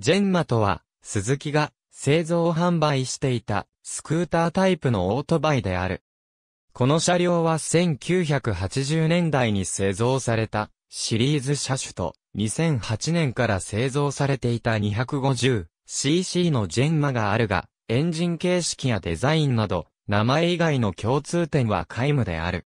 ジェンマとは、鈴木が製造販売していたスクータータイプのオートバイである。この車両は1980年代に製造されたシリーズ車種と2008年から製造されていた 250cc のジェンマがあるが、エンジン形式やデザインなど、名前以外の共通点は皆無である。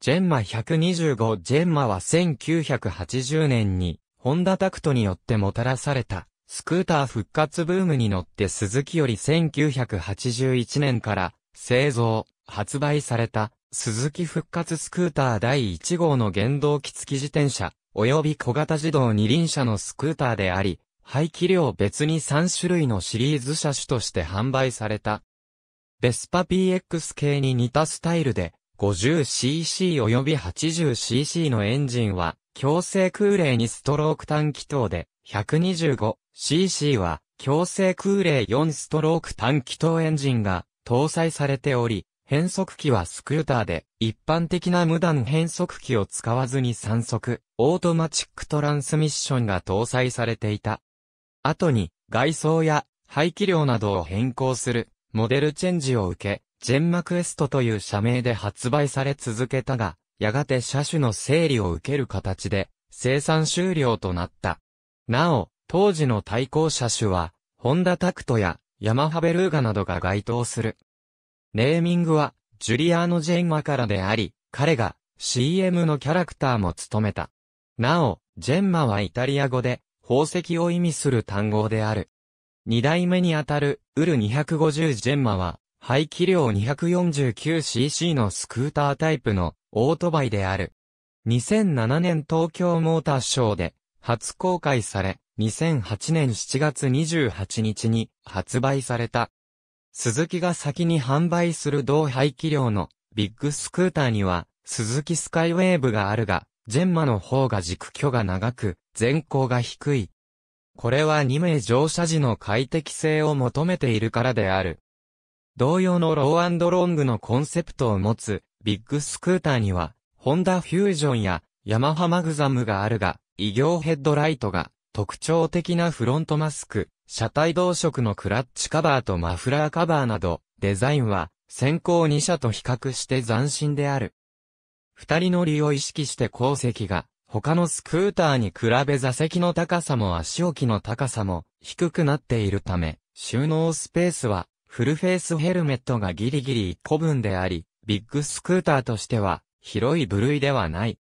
ジェンマ125ジェンマは1980年に、ホンダタクトによってもたらされた、スクーター復活ブームに乗って鈴木より1981年から製造、発売された鈴木復活スクーター第1号の原動機付き自転車及び小型自動二輪車のスクーターであり、排気量別に3種類のシリーズ車種として販売された。ベスパ PX 系に似たスタイルで 50cc 及び 80cc のエンジンは強制空冷にストローク短気筒で 125cc は強制空冷4ストローク短気筒エンジンが搭載されており、変速機はスクーターで、一般的な無段変速機を使わずに3速、オートマチックトランスミッションが搭載されていた。後に、外装や排気量などを変更する、モデルチェンジを受け、ジェンマクエストという社名で発売され続けたが、やがて車種の整理を受ける形で、生産終了となった。なお、当時の対抗車種は、ホンダタクトや、ヤマハベルーガなどが該当する。ネーミングは、ジュリアーノ・ジェンマからであり、彼が CM のキャラクターも務めた。なお、ジェンマはイタリア語で、宝石を意味する単語である。二代目にあたる、ウル250ジェンマは、排気量 249cc のスクータータイプのオートバイである。2007年東京モーターショーで初公開され、2008年7月28日に発売された。鈴木が先に販売する同排気量のビッグスクーターには、鈴木スカイウェーブがあるが、ジェンマの方が軸距が長く、前高が低い。これは2名乗車時の快適性を求めているからである。同様のローロングのコンセプトを持つ、ビッグスクーターには、ホンダフュージョンや、ヤマハマグザムがあるが、異形ヘッドライトが、特徴的なフロントマスク、車体同色のクラッチカバーとマフラーカバーなど、デザインは、先行2社と比較して斬新である。二人乗りを意識して後席が、他のスクーターに比べ座席の高さも足置きの高さも低くなっているため、収納スペースはフルフェイスヘルメットがギリギリ1個分であり、ビッグスクーターとしては広い部類ではない。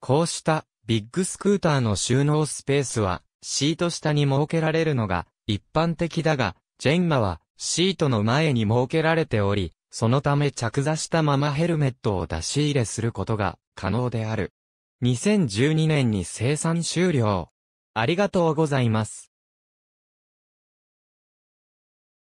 こうしたビッグスクーターの収納スペースはシート下に設けられるのが一般的だが、ジェンマはシートの前に設けられており、そのため着座したままヘルメットを出し入れすることが可能である。2012年に生産終了。ありがとうございます。